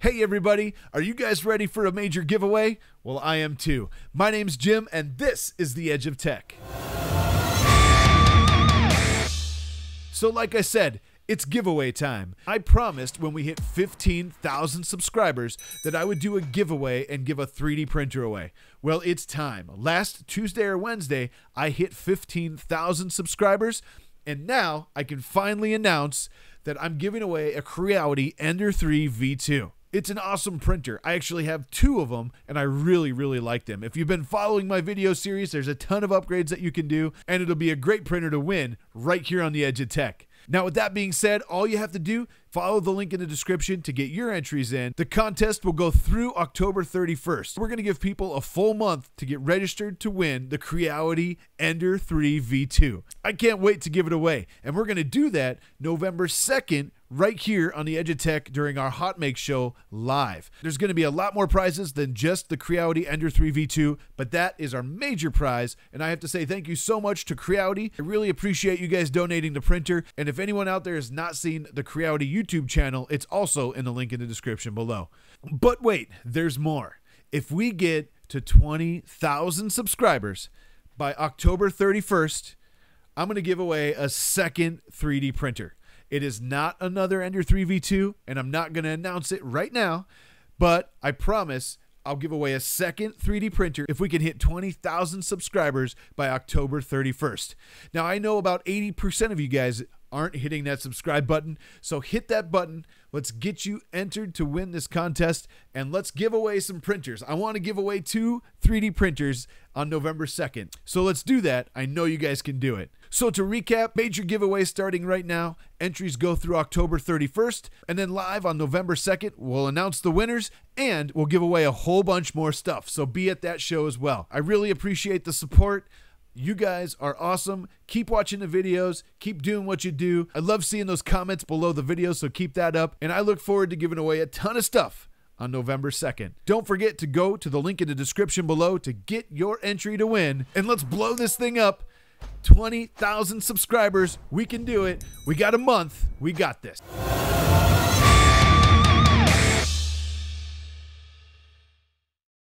Hey, everybody, are you guys ready for a major giveaway? Well, I am too. My name's Jim, and this is The Edge of Tech. So, like I said, it's giveaway time. I promised when we hit 15,000 subscribers that I would do a giveaway and give a 3D printer away. Well, it's time. Last Tuesday or Wednesday, I hit 15,000 subscribers, and now I can finally announce that I'm giving away a Creality Ender 3 V2. It's an awesome printer. I actually have two of them and I really, really like them. If you've been following my video series, there's a ton of upgrades that you can do and it'll be a great printer to win right here on the Edge of Tech. Now, with that being said, all you have to do, follow the link in the description to get your entries in. The contest will go through October 31st. We're going to give people a full month to get registered to win the Creality Ender 3 V2. I can't wait to give it away, and we're going to do that November 2nd right here on the Edge of Tech during our Hot Make Show live. There's going to be a lot more prizes than just the Creality Ender 3v2, but that is our major prize. And I have to say thank you so much to Creality. I really appreciate you guys donating the printer. And if anyone out there has not seen the Creality YouTube channel, it's also in the link in the description below. But wait, there's more. If we get to 20,000 subscribers by October 31st, I'm going to give away a second 3D printer. It is not another Ender 3v2, and I'm not going to announce it right now, but I promise I'll give away a second 3D printer if we can hit 20,000 subscribers by October 31st. Now, I know about 80% of you guys aren't hitting that subscribe button. So hit that button. Let's get you entered to win this contest and let's give away some printers. I want to give away two 3D printers on November 2nd. So let's do that. I know you guys can do it. So to recap, major giveaway starting right now. Entries go through October 31st and then live on November 2nd, we'll announce the winners and we'll give away a whole bunch more stuff. So be at that show as well. I really appreciate the support. You guys are awesome. Keep watching the videos. Keep doing what you do. I love seeing those comments below the video, so keep that up. And I look forward to giving away a ton of stuff on November 2nd. Don't forget to go to the link in the description below to get your entry to win. And let's blow this thing up. 20,000 subscribers. We can do it. We got a month. We got this.